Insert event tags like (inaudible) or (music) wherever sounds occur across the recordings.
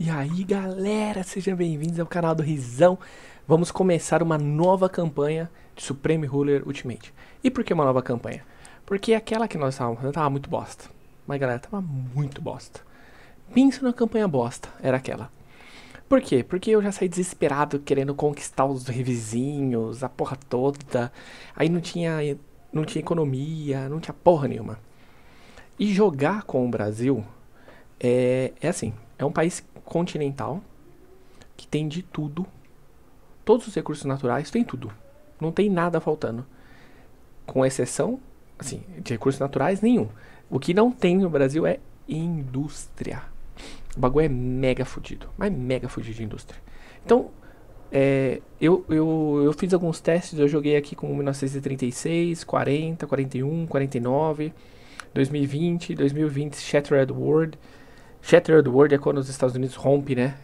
E aí galera, sejam bem-vindos ao canal do Rizão. Vamos começar uma nova campanha de Supreme Ruler Ultimate. E por que uma nova campanha? Porque aquela que nós estávamos fazendo tava muito bosta. Mas galera, tava muito bosta. Pensa na campanha bosta, era aquela. Por quê? Porque eu já saí desesperado querendo conquistar os revizinhos, a porra toda. Aí não tinha, não tinha economia, não tinha porra nenhuma. E jogar com o Brasil é, é assim, é um país continental que tem de tudo. Todos os recursos naturais tem tudo. Não tem nada faltando. Com exceção, assim, de recursos naturais nenhum. O que não tem no Brasil é indústria. O bagulho é mega fudido. Mas mega fudido de indústria. Então, é, eu, eu, eu fiz alguns testes. Eu joguei aqui com 1936, 40, 41, 49, 2020, 2020 Shattered World. Shattered World é quando os Estados Unidos rompe, né?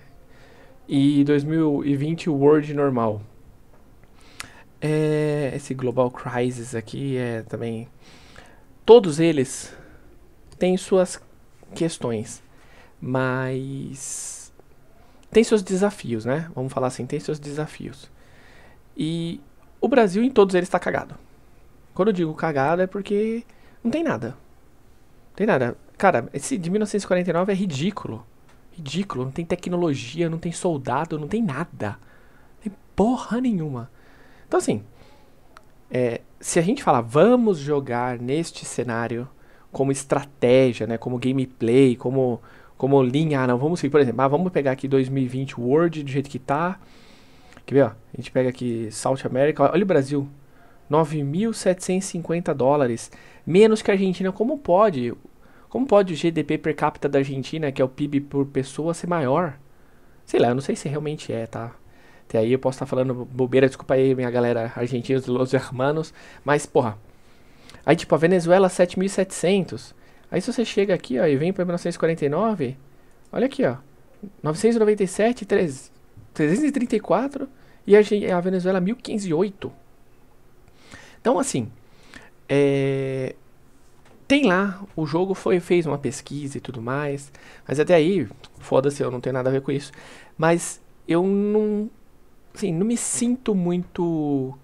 E 2020 o World normal. É, esse Global Crisis aqui é também. Todos eles têm suas questões, mas tem seus desafios, né? Vamos falar assim, tem seus desafios. E o Brasil em todos eles está cagado. Quando eu digo cagado é porque não tem nada. Não tem nada. Cara, esse de 1949 é ridículo. Ridículo. Não tem tecnologia, não tem soldado, não tem nada. Não tem porra nenhuma. Então, assim. É, se a gente falar, vamos jogar neste cenário como estratégia, né? Como gameplay, como, como linha. Ah, não, vamos seguir. Por exemplo, ah, vamos pegar aqui 2020 World do jeito que tá. Quer ver, ó? A gente pega aqui South America. Olha o Brasil. 9.750 dólares. Menos que a Argentina. Como pode? Como pode o GDP per capita da Argentina, que é o PIB por pessoa, ser maior? Sei lá, eu não sei se realmente é, tá? Até aí eu posso estar tá falando bobeira, desculpa aí minha galera argentinos, los hermanos, mas porra. Aí tipo, a Venezuela 7.700. Aí se você chega aqui, ó, e vem para 1949, olha aqui, ó. 997, 3, 334 e a, a Venezuela 1508. Então assim, é, tem lá, o jogo foi fez uma pesquisa e tudo mais, mas até aí, foda-se, eu não tenho nada a ver com isso. Mas eu não, assim, não me sinto muito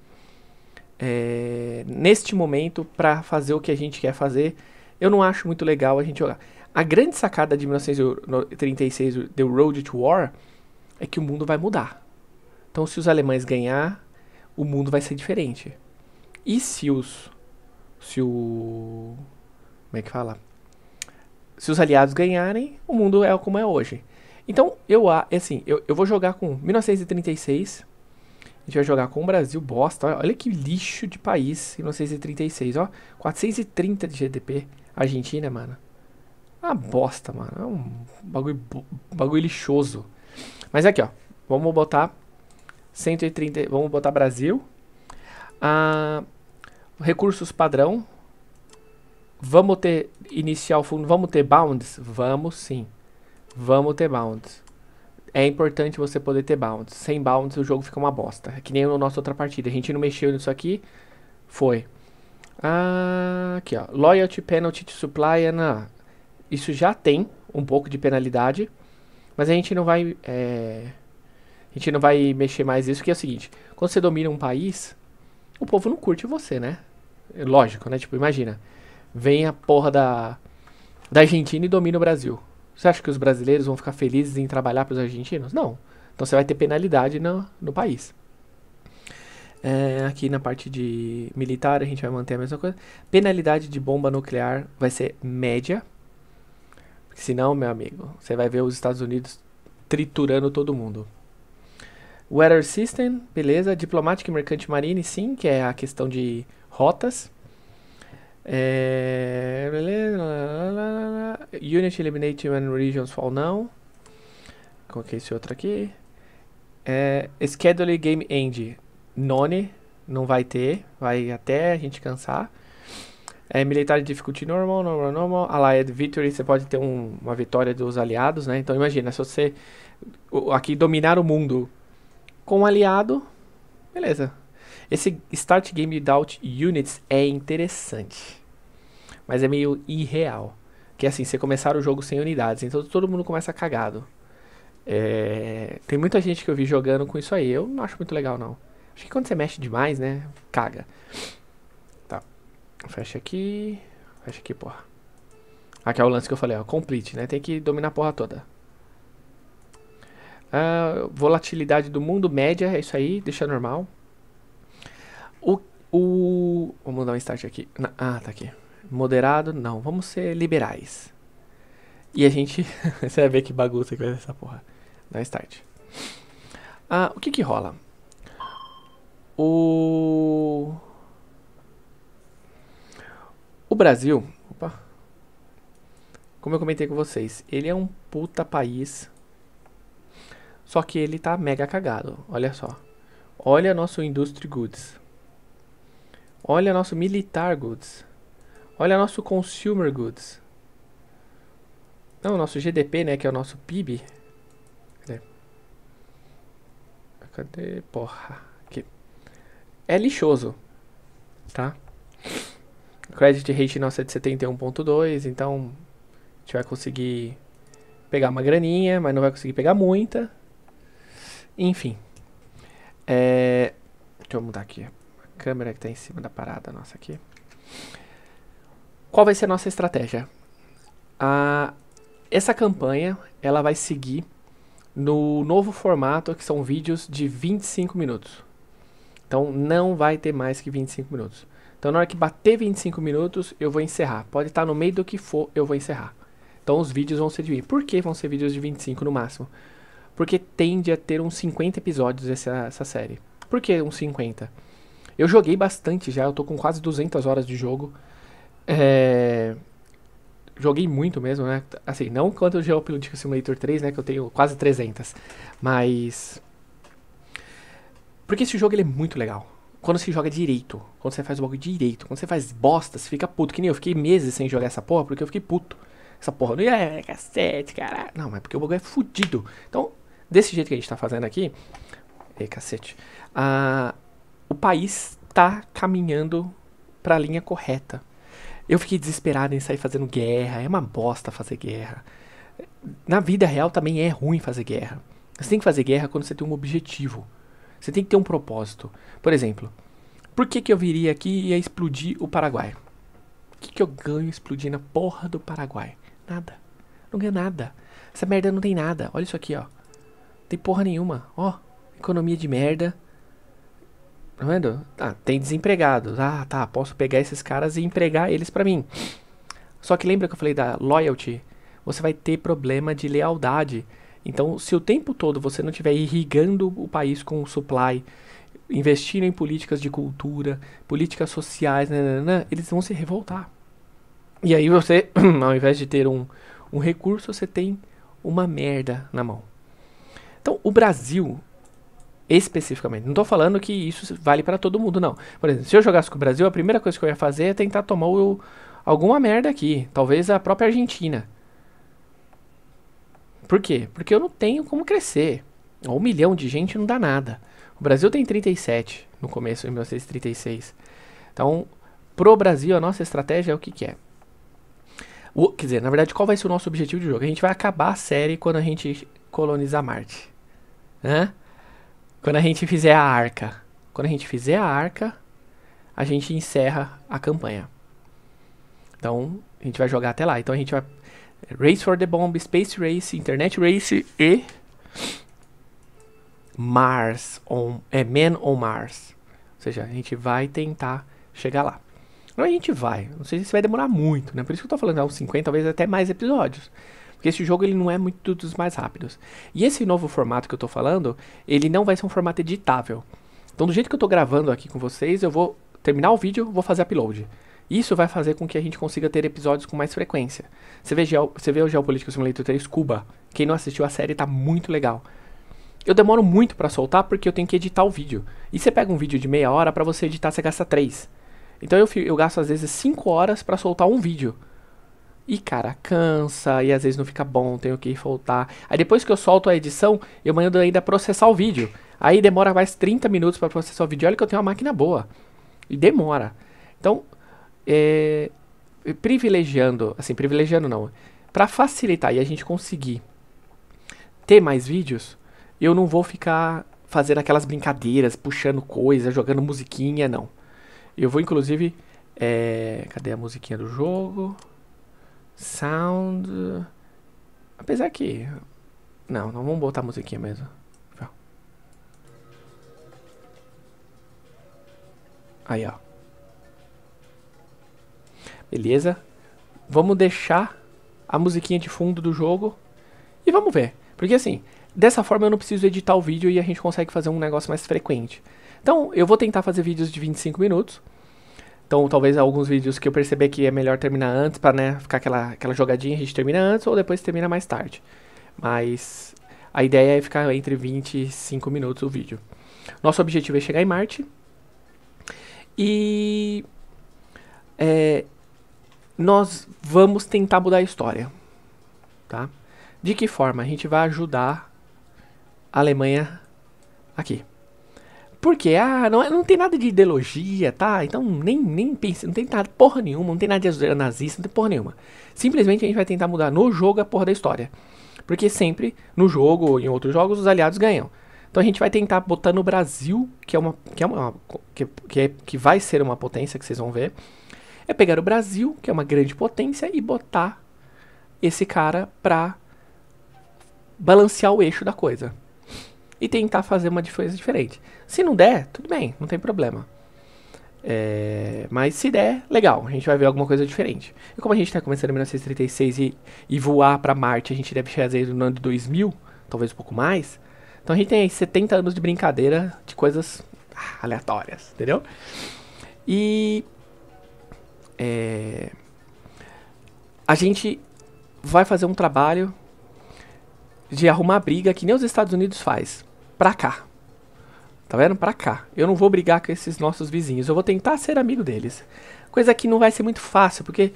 é, neste momento para fazer o que a gente quer fazer. Eu não acho muito legal a gente jogar. A grande sacada de 1936, The Road to War, é que o mundo vai mudar. Então, se os alemães ganhar, o mundo vai ser diferente. E se os se o como é que fala? Se os aliados ganharem, o mundo é como é hoje. Então, eu, é assim, eu, eu vou jogar com 1936. A gente vai jogar com o Brasil, bosta. Olha, olha que lixo de país, 1936, ó. 430 de GDP. Argentina, mano. Uma bosta, mano. É um bagulho, bagulho lixoso. Mas aqui, ó. Vamos botar 130. Vamos botar Brasil. Ah, recursos padrão. Vamos ter inicial fundo, vamos ter bounds? Vamos sim. Vamos ter bounds. É importante você poder ter bounds. Sem bounds o jogo fica uma bosta. É que nem na nossa outra partida. A gente não mexeu nisso aqui. Foi. Ah, aqui ó. Loyalty, penalty, supply, ah, na, isso já tem um pouco de penalidade. Mas a gente não vai... É, a gente não vai mexer mais isso, que é o seguinte. Quando você domina um país, o povo não curte você, né? Lógico, né? Tipo, imagina vem a porra da, da Argentina e domina o Brasil. Você acha que os brasileiros vão ficar felizes em trabalhar para os argentinos? Não. Então você vai ter penalidade no, no país. É, aqui na parte de militar a gente vai manter a mesma coisa. Penalidade de bomba nuclear vai ser média. senão, meu amigo, você vai ver os Estados Unidos triturando todo mundo. Weather System, beleza. Diplomatic Mercante Marine, sim, que é a questão de rotas. É... Unity Eliminate When Regions Fall Now. Coloquei esse outro aqui. É... Schedule Game End. None. Não vai ter. Vai até a gente cansar. É, Military Difficulty Normal, Normal, Normal. Allied Victory. Você pode ter um, uma vitória dos aliados, né? Então imagina, se você aqui dominar o mundo com um aliado, beleza. Esse Start Game Without Units é interessante, mas é meio irreal. Que é assim, você começar o jogo sem unidades, então todo mundo começa cagado. É, tem muita gente que eu vi jogando com isso aí, eu não acho muito legal não. Acho que quando você mexe demais, né, caga. Tá, fecha aqui, fecha aqui, porra. Aqui é o lance que eu falei, ó, complete, né, tem que dominar a porra toda. Ah, volatilidade do mundo média, é isso aí, deixa normal. O, o. Vamos dar um start aqui. ah, tá aqui. Moderado, não. Vamos ser liberais. E a gente. (laughs) você vai ver que bagunça que vai essa porra. Dá um start. Ah, o que que rola? O. O Brasil. Opa. Como eu comentei com vocês, ele é um puta país. Só que ele tá mega cagado. Olha só. Olha nosso industry goods. Olha nosso militar goods. Olha nosso consumer goods. Não, nosso GDP, né? Que é o nosso PIB. Cadê? Cadê? Porra. Aqui. É lixoso. Tá? Credit rate nossa é de 71.2. Então, a gente vai conseguir pegar uma graninha, mas não vai conseguir pegar muita. Muita. Enfim. É... Deixa eu mudar aqui câmera que está em cima da parada nossa aqui. Qual vai ser a nossa estratégia? essa campanha ela vai seguir no novo formato que são vídeos de 25 minutos. Então não vai ter mais que 25 minutos. Então na hora que bater 25 minutos eu vou encerrar. Pode estar no meio do que for, eu vou encerrar. Então os vídeos vão ser de Por que vão ser vídeos de 25 no máximo? Porque tende a ter uns 50 episódios essa, essa série. Por que uns 50? Eu joguei bastante já, eu tô com quase 200 horas de jogo. É... Joguei muito mesmo, né? Assim, não quanto o Geopolitical Simulator 3, né? Que eu tenho quase 300. Mas... Porque esse jogo ele é muito legal. Quando se joga direito. Quando você faz o jogo direito. Quando você faz bosta, você fica puto. Que nem eu fiquei meses sem jogar essa porra porque eu fiquei puto. Essa porra não é cacete, caralho. Não, mas porque o jogo é fudido. Então, desse jeito que a gente tá fazendo aqui... Ei, cacete. Ah o país está caminhando para a linha correta. Eu fiquei desesperado em sair fazendo guerra, é uma bosta fazer guerra. Na vida real também é ruim fazer guerra. Você tem que fazer guerra quando você tem um objetivo. Você tem que ter um propósito. Por exemplo, por que, que eu viria aqui e ia explodir o Paraguai? O que, que eu ganho explodindo a porra do Paraguai? Nada. Não ganho nada. Essa merda não tem nada. Olha isso aqui, ó. Não tem porra nenhuma. Ó, economia de merda. Tá vendo? Ah, tem desempregados. Ah, tá. Posso pegar esses caras e empregar eles para mim. Só que lembra que eu falei da loyalty? Você vai ter problema de lealdade. Então, se o tempo todo você não estiver irrigando o país com o supply, investindo em políticas de cultura, políticas sociais, nananã, né, né, né, eles vão se revoltar. E aí você, (clears throat) ao invés de ter um, um recurso, você tem uma merda na mão. Então, o Brasil, especificamente. Não estou falando que isso vale para todo mundo, não. Por exemplo, se eu jogasse com o Brasil, a primeira coisa que eu ia fazer é tentar tomar o, alguma merda aqui. Talvez a própria Argentina. Por quê? Porque eu não tenho como crescer. Um milhão de gente não dá nada. O Brasil tem 37 no começo, em 1936. Então, pro Brasil, a nossa estratégia é o que, que é. O, quer dizer, na verdade, qual vai ser o nosso objetivo de jogo? A gente vai acabar a série quando a gente colonizar Marte. Né? Quando a gente fizer a arca, quando a gente fizer a arca, a gente encerra a campanha. Então, a gente vai jogar até lá. Então a gente vai Race for the Bomb, Space Race, Internet Race e Mars on é Man on Mars. Ou seja, a gente vai tentar chegar lá. Não a gente vai. Não sei se vai demorar muito, né? Por isso que eu tô falando, é uns 50, talvez até mais episódios. Porque esse jogo ele não é muito dos mais rápidos. E esse novo formato que eu estou falando, ele não vai ser um formato editável. Então, do jeito que eu estou gravando aqui com vocês, eu vou terminar o vídeo, vou fazer upload. Isso vai fazer com que a gente consiga ter episódios com mais frequência. Você vê, Geo, você vê o Geopolítico Simulator 3 Cuba. Quem não assistiu a série tá muito legal. Eu demoro muito para soltar porque eu tenho que editar o vídeo. E você pega um vídeo de meia hora, para você editar você gasta três. Então eu, eu gasto às vezes 5 horas para soltar um vídeo. E cara, cansa, e às vezes não fica bom, tenho que voltar. Aí depois que eu solto a edição, eu mando ainda processar o vídeo. Aí demora mais 30 minutos para processar o vídeo. Olha que eu tenho uma máquina boa. E demora. Então, é, é privilegiando, assim, privilegiando não, para facilitar e a gente conseguir ter mais vídeos, eu não vou ficar fazendo aquelas brincadeiras, puxando coisa, jogando musiquinha, não. Eu vou inclusive, é, cadê a musiquinha do jogo? Sound. Apesar que. Não, não vamos botar a musiquinha mesmo. Aí, ó. Beleza. Vamos deixar a musiquinha de fundo do jogo. E vamos ver. Porque assim, dessa forma eu não preciso editar o vídeo e a gente consegue fazer um negócio mais frequente. Então, eu vou tentar fazer vídeos de 25 minutos. Então, talvez alguns vídeos que eu perceber que é melhor terminar antes para né, ficar aquela, aquela jogadinha, a gente termina antes ou depois termina mais tarde. Mas a ideia é ficar entre 20 e 5 minutos o vídeo. Nosso objetivo é chegar em Marte. E é, nós vamos tentar mudar a história. Tá? De que forma? A gente vai ajudar a Alemanha aqui porque Ah, não, é, não tem nada de ideologia, tá? Então nem, nem pense, não tem nada, porra nenhuma, não tem nada de nazista, não tem porra nenhuma. Simplesmente a gente vai tentar mudar no jogo a porra da história. Porque sempre, no jogo ou em outros jogos, os aliados ganham. Então a gente vai tentar botar no Brasil, que é uma. que, é uma, que, que, é, que vai ser uma potência que vocês vão ver. É pegar o Brasil, que é uma grande potência, e botar esse cara pra balancear o eixo da coisa e tentar fazer uma diferença diferente. Se não der, tudo bem, não tem problema. É, mas se der, legal, a gente vai ver alguma coisa diferente. E como a gente está começando em 1936 e, e voar para Marte, a gente deve fazer no ano de 2000, talvez um pouco mais. Então a gente tem aí 70 anos de brincadeira de coisas ah, aleatórias, entendeu? E é, a gente vai fazer um trabalho de arrumar briga que nem os Estados Unidos faz pra cá. Tá vendo? Pra cá. Eu não vou brigar com esses nossos vizinhos. Eu vou tentar ser amigo deles. Coisa que não vai ser muito fácil, porque...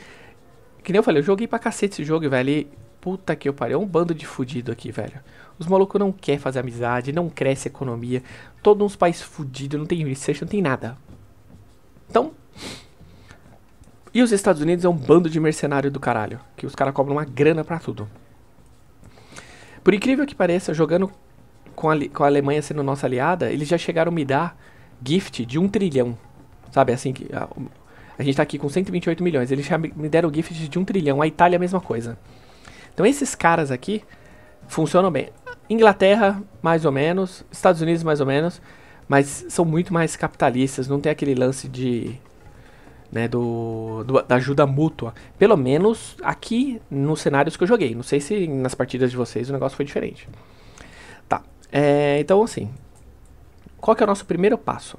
Que nem eu falei, eu joguei pra cacete esse jogo, velho. E puta que eu pariu. É um bando de fudido aqui, velho. Os malucos não querem fazer amizade, não cresce economia. Todos uns países fudidos, não tem research, não tem nada. Então... E os Estados Unidos é um bando de mercenário do caralho. Que os caras cobram uma grana pra tudo. Por incrível que pareça, jogando com a, com a Alemanha sendo nossa aliada, eles já chegaram a me dar gift de um trilhão. Sabe, assim que. A, a gente tá aqui com 128 milhões. Eles já me deram gift de um trilhão. A Itália, a mesma coisa. Então, esses caras aqui funcionam bem. Inglaterra, mais ou menos. Estados Unidos, mais ou menos. Mas são muito mais capitalistas. Não tem aquele lance de. Né, do, do, da ajuda mútua. Pelo menos aqui nos cenários que eu joguei. Não sei se nas partidas de vocês o negócio foi diferente. É, então, assim, qual que é o nosso primeiro passo?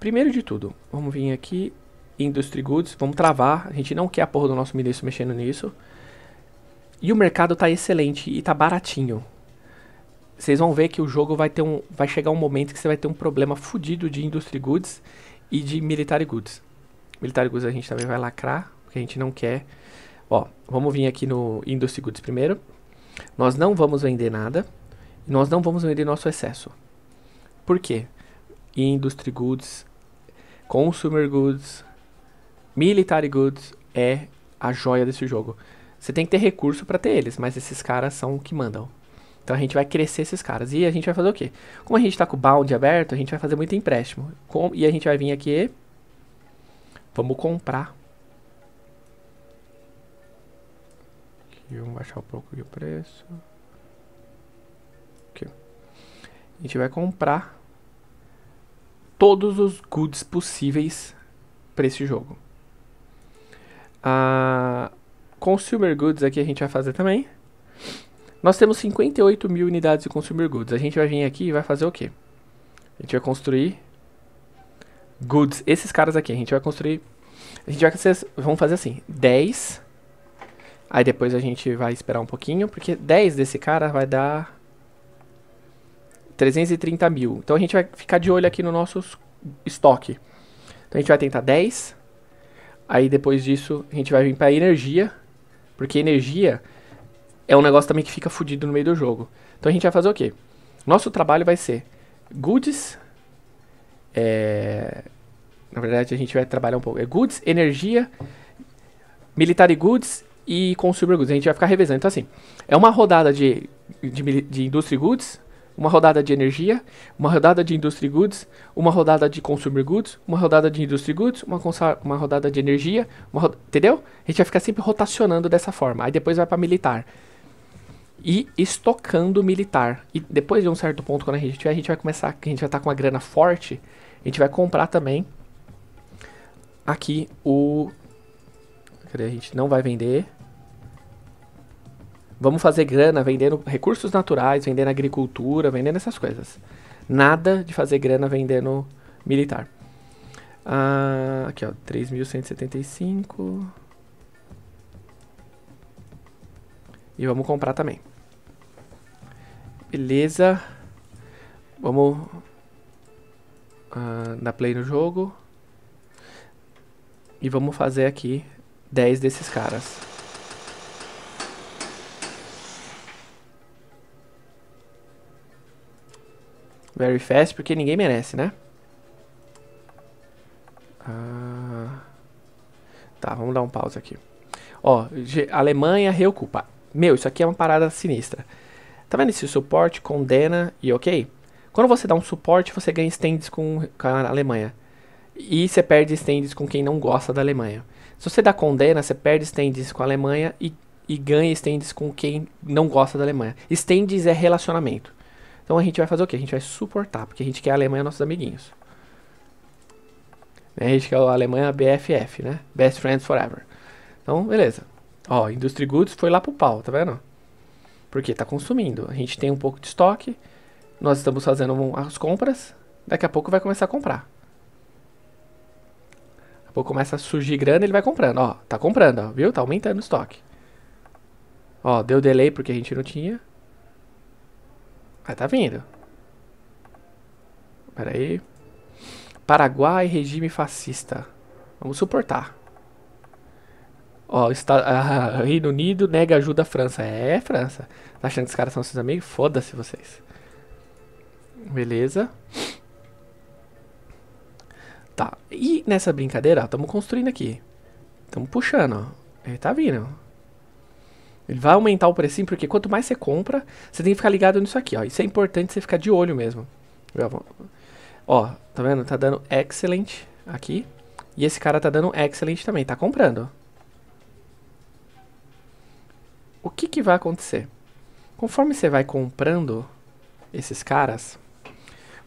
Primeiro de tudo, vamos vir aqui Industry Goods, vamos travar, a gente não quer a porra do nosso ministro mexendo nisso. E o mercado tá excelente e tá baratinho. Vocês vão ver que o jogo vai ter um vai chegar um momento que você vai ter um problema fodido de Industry Goods e de Military Goods. Military Goods a gente também vai lacrar, porque a gente não quer. Ó, vamos vir aqui no Industry Goods primeiro. Nós não vamos vender nada, nós não vamos vender nosso excesso. Por quê? Industry goods, consumer goods, military goods é a joia desse jogo. Você tem que ter recurso para ter eles, mas esses caras são o que mandam. Então a gente vai crescer esses caras. E a gente vai fazer o quê? Como a gente está com o bound aberto, a gente vai fazer muito empréstimo. Com, e a gente vai vir aqui. Vamos comprar E vamos baixar um pouco o preço. Aqui. A gente vai comprar todos os goods possíveis para esse jogo. A Consumer Goods aqui a gente vai fazer também. Nós temos 58 mil unidades de Consumer Goods. A gente vai vir aqui e vai fazer o quê? A gente vai construir goods. Esses caras aqui, a gente vai construir... A gente vai vamos fazer assim, 10 Aí depois a gente vai esperar um pouquinho, porque 10 desse cara vai dar 330 mil. Então a gente vai ficar de olho aqui no nosso estoque. Então a gente vai tentar 10. Aí depois disso a gente vai vir pra energia. Porque energia é um negócio também que fica fudido no meio do jogo. Então a gente vai fazer o quê? Nosso trabalho vai ser goods. É... Na verdade a gente vai trabalhar um pouco. É goods, energia, military goods e Consumer Goods. A gente vai ficar revezando. Então, assim, é uma rodada de, de, de Industry Goods, uma rodada de energia, uma rodada de Industry Goods, uma rodada de Consumer Goods, uma rodada de Industry Goods, uma, uma rodada de energia, entendeu? A gente vai ficar sempre rotacionando dessa forma. Aí depois vai para militar. E estocando militar. E depois de um certo ponto, quando a gente tiver, a gente vai começar, a gente vai estar tá com uma grana forte, a gente vai comprar também aqui o Cadê? A gente não vai vender. Vamos fazer grana vendendo recursos naturais, vendendo agricultura, vendendo essas coisas. Nada de fazer grana vendendo militar. Ah, aqui, ó. 3.175. E vamos comprar também. Beleza. Vamos ah, dar play no jogo. E vamos fazer aqui 10 desses caras. Very fast, porque ninguém merece, né? Ah... Tá, vamos dar um pause aqui. Ó, Alemanha reocupa. Meu, isso aqui é uma parada sinistra. Tá vendo esse suporte, condena e ok? Quando você dá um suporte, você ganha stands com, com a Alemanha. E você perde stands com quem não gosta da Alemanha. Se você dá condena, você perde estendes com a Alemanha e, e ganha estendes com quem não gosta da Alemanha. Estendes é relacionamento. Então a gente vai fazer o quê? A gente vai suportar, porque a gente quer a Alemanha nossos amiguinhos. Né? A gente quer a Alemanha BFF, né? Best Friends Forever. Então, beleza. Ó, Industry Goods foi lá pro pau, tá vendo? Porque tá consumindo. A gente tem um pouco de estoque, nós estamos fazendo as compras, daqui a pouco vai começar a comprar pouco começa a surgir grana, ele vai comprando. Ó, tá comprando, ó, viu? Tá aumentando o estoque. Ó, deu delay porque a gente não tinha. Mas tá vindo. Pera aí. Paraguai, regime fascista. Vamos suportar. Ó, está, (laughs) ah, Reino Unido nega ajuda à França. É, França. Tá achando que os caras são seus amigos? Foda-se vocês. Beleza. Tá, e nessa brincadeira, ó, tamo construindo aqui. Tamo puxando, ó. Ele é, tá vindo. Ele vai aumentar o preço, porque quanto mais você compra, você tem que ficar ligado nisso aqui, ó. Isso é importante você ficar de olho mesmo. Ó, tá vendo? Tá dando excellent aqui. E esse cara tá dando excellent também, tá comprando. O que que vai acontecer? Conforme você vai comprando esses caras,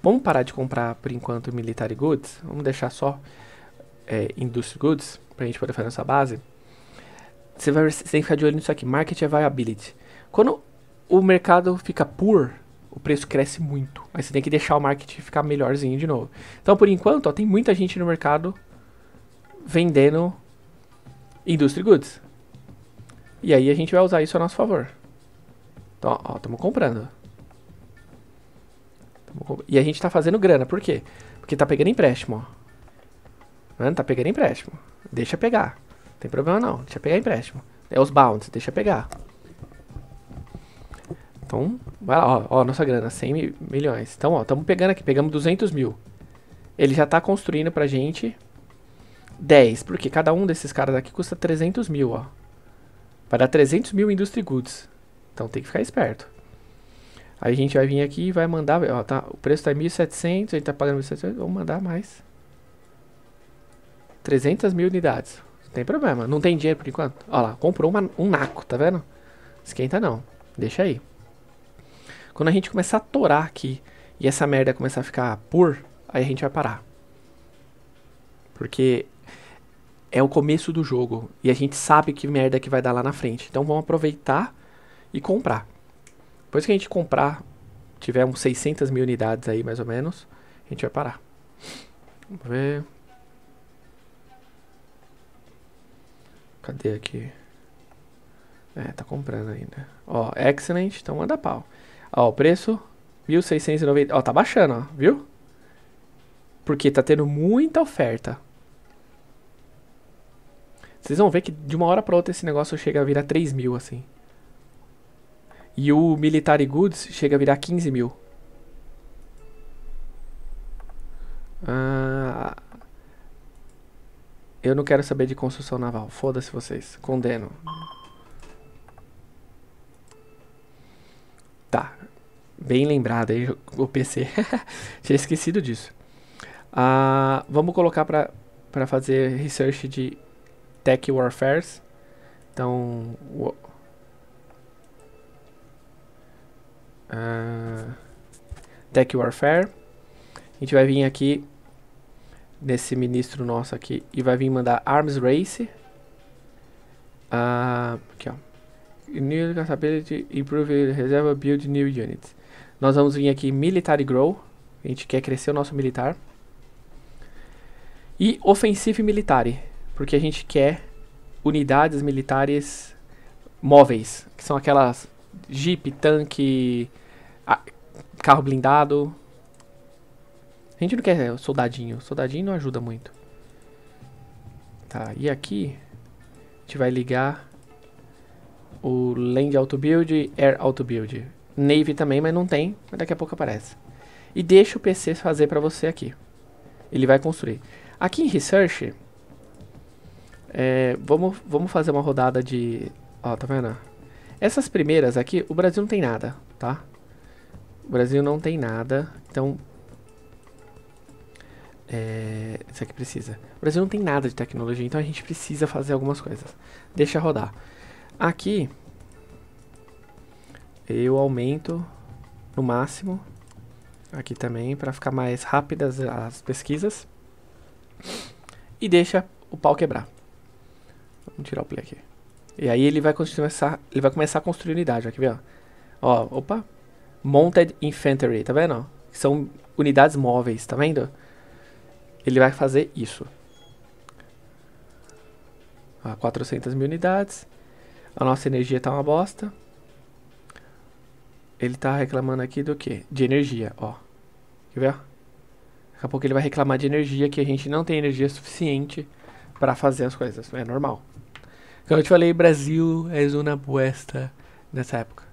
Vamos parar de comprar por enquanto military goods? Vamos deixar só é, industry goods para a gente poder fazer nossa base? Você, vai, você tem que ficar de olho nisso aqui, market availability. É Quando o mercado fica poor, o preço cresce muito. Aí você tem que deixar o market ficar melhorzinho de novo. Então, por enquanto, ó, tem muita gente no mercado vendendo industry goods. E aí a gente vai usar isso a nosso favor. Então, ó, estamos comprando. E a gente tá fazendo grana, por quê? Porque tá pegando empréstimo, ó. Mano, tá pegando empréstimo. Deixa pegar. Não tem problema não, deixa pegar empréstimo. É os bounds, deixa pegar. Então, vai lá, ó, ó nossa grana, 100 mi milhões. Então, ó, estamos pegando aqui, pegamos 200 mil. Ele já tá construindo pra gente 10, porque cada um desses caras aqui custa 300 mil, ó. Vai dar 300 mil Industry Goods. Então tem que ficar esperto. Aí a gente vai vir aqui e vai mandar, ó, tá, o preço tá 1.700, ele tá pagando 1.700, vamos mandar mais. 300 mil unidades, não tem problema, não tem dinheiro por enquanto. Ó lá, comprou uma, um naco, tá vendo? Esquenta não, deixa aí. Quando a gente começar a torar aqui e essa merda começar a ficar puro, aí a gente vai parar. Porque é o começo do jogo e a gente sabe que merda que vai dar lá na frente. Então vamos aproveitar e comprar. Depois que a gente comprar, tiver uns 600 mil unidades aí, mais ou menos, a gente vai parar. Vamos ver. Cadê aqui? É, tá comprando ainda. Ó, excellent, então manda pau. Ó, o preço, 1.690. Ó, tá baixando, ó, viu? Porque tá tendo muita oferta. Vocês vão ver que de uma hora pra outra esse negócio chega a virar 3 mil, assim. E o Military Goods chega a virar 15 mil. Ah, eu não quero saber de construção naval. Foda-se vocês. Condeno. Tá. Bem lembrado aí o PC. (laughs) Tinha esquecido disso. Ah, vamos colocar pra, pra fazer research de Tech Warfares. Então... uh, Tech Warfare. A gente vai vir aqui nesse ministro nosso aqui e vai vir mandar Arms Race. Uh, aqui ó. New Capability Improve Reserva Build New Units. Nós vamos vir aqui Military Grow. A gente quer crescer o nosso militar. E Offensive Military. Porque a gente quer unidades militares móveis. Que são aquelas jeep, tanque, ah, carro blindado. A gente não quer é, soldadinho. Soldadinho não ajuda muito. Tá, e aqui a gente vai ligar o Land Auto Build, Air Auto Build. Navy também, mas não tem, mas daqui a pouco aparece. E deixa o PC fazer para você aqui. Ele vai construir. Aqui em Research, é, vamos, vamos fazer uma rodada de... Ó, tá vendo? Essas primeiras aqui, o Brasil não tem nada, tá? O Brasil não tem nada, então... É, isso aqui precisa. O Brasil não tem nada de tecnologia, então a gente precisa fazer algumas coisas. Deixa rodar. Aqui, eu aumento no máximo aqui também para ficar mais rápidas as pesquisas e deixa o pau quebrar vamos tirar o play aqui e aí ele vai começar ele vai começar a construir unidade aqui ó ó opa Mounted Infantry, tá vendo? São unidades móveis, tá vendo? Ele vai fazer isso. Ah, 400 mil unidades. A nossa energia tá uma bosta. Ele tá reclamando aqui do que? De energia, ó. Quer ver? Daqui a pouco ele vai reclamar de energia, que a gente não tem energia suficiente para fazer as coisas. É normal. Como eu te falei, Brasil é zona boesta nessa época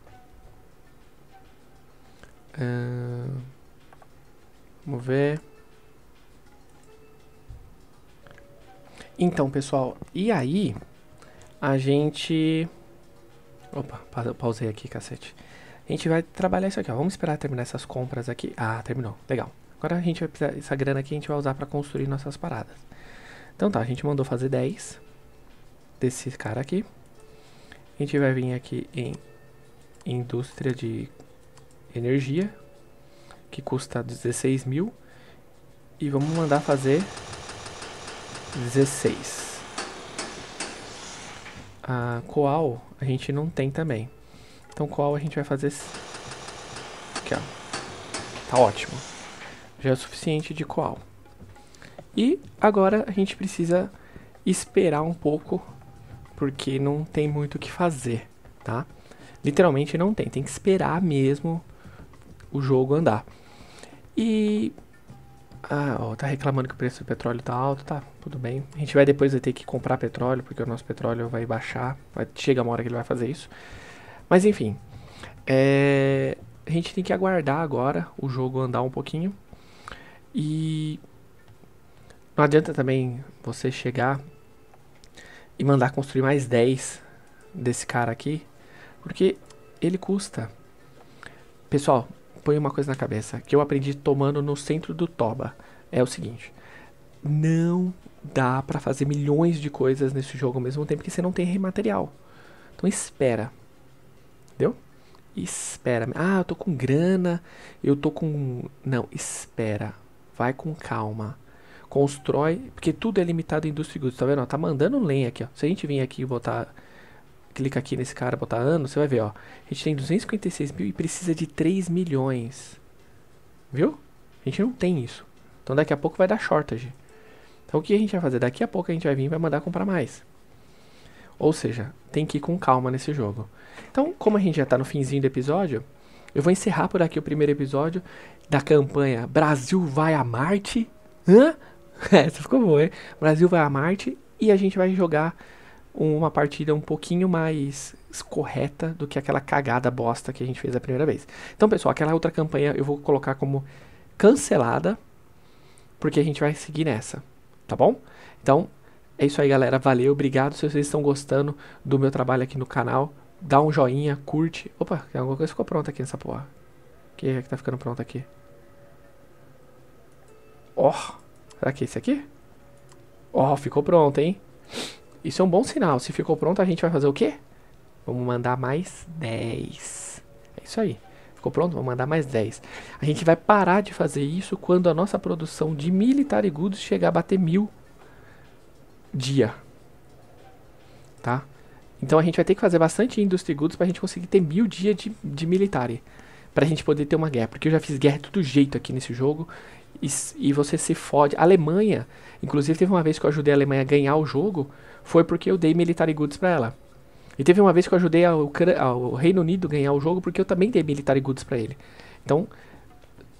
vamos ver. Então, pessoal, e aí a gente... Opa, pausei aqui, cacete. A gente vai trabalhar isso aqui, ó. Vamos esperar terminar essas compras aqui. Ah, terminou. Legal. Agora a gente vai precisar... Essa grana aqui a gente vai usar pra construir nossas paradas. Então tá, a gente mandou fazer 10 desse cara aqui. A gente vai vir aqui em indústria de energia, que custa 16 mil. E vamos mandar fazer 16. A coal a gente não tem também. Então coal a gente vai fazer... Aqui, ó. Tá ótimo. Já é o suficiente de coal. E agora a gente precisa esperar um pouco, porque não tem muito o que fazer, tá? Literalmente não tem, tem que esperar mesmo o jogo andar. E. Ah, ó, tá reclamando que o preço do petróleo tá alto, tá, tudo bem. A gente vai depois ter que comprar petróleo, porque o nosso petróleo vai baixar. Vai, chega uma hora que ele vai fazer isso. Mas enfim. É, a gente tem que aguardar agora o jogo andar um pouquinho. E não adianta também você chegar e mandar construir mais 10 desse cara aqui, porque ele custa. Pessoal, põe uma coisa na cabeça que eu aprendi tomando no centro do Toba. É o seguinte: não dá para fazer milhões de coisas nesse jogo ao mesmo tempo que você não tem material. Então espera. Entendeu? Espera. Ah, eu tô com grana, eu tô com. Não, espera. Vai com calma. Constrói, porque tudo é limitado em indústria e goods, tá vendo? tá mandando lenha aqui, ó. Se a gente vir aqui e botar clica aqui nesse cara, botar ano, você vai ver, ó. A gente tem 256 mil e precisa de 3 milhões. Viu? A gente não tem isso. Então daqui a pouco vai dar shortage. Então o que a gente vai fazer? Daqui a pouco a gente vai vir e vai mandar comprar mais. Ou seja, tem que ir com calma nesse jogo. Então, como a gente já está no finzinho do episódio, eu vou encerrar por aqui o primeiro episódio da campanha Brasil vai a Marte. Hã? (laughs) Essa ficou boa, hein? Brasil vai a Marte e a gente vai jogar uma partida um pouquinho mais correta do que aquela cagada bosta que a gente fez a primeira vez. Então, pessoal, aquela outra campanha eu vou colocar como cancelada, porque a gente vai seguir nessa, tá bom? Então, é isso aí, galera. Valeu, obrigado. Se vocês estão gostando do meu trabalho aqui no canal, dá um joinha, curte. Opa, alguma coisa ficou pronta aqui nessa porra. O que é que tá ficando pronto aqui? Ó, oh, será que é esse aqui? Ó, oh, ficou pronto, hein? Isso é um bom sinal. Se ficou pronto, a gente vai fazer o quê? Vamos mandar mais 10. É isso aí. Ficou pronto? Vamos mandar mais 10. A gente vai parar de fazer isso quando a nossa produção de military goods chegar a bater mil dia. Tá? Então a gente vai ter que fazer bastante industry goods pra gente conseguir ter mil dia de, de military. Pra gente poder ter uma guerra. Porque eu já fiz guerra de todo jeito aqui nesse jogo. E, e você se fode. A Alemanha, inclusive teve uma vez que eu ajudei a Alemanha a ganhar o jogo foi porque eu dei military goods para ela. E teve uma vez que eu ajudei ao, Reino Unido ganhar o jogo porque eu também dei military goods para ele. Então,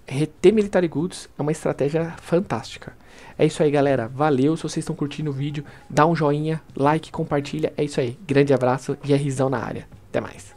reter military goods é uma estratégia fantástica. É isso aí, galera. Valeu. Se vocês estão curtindo o vídeo, dá um joinha, like, compartilha. É isso aí. Grande abraço e é risão na área. Até mais.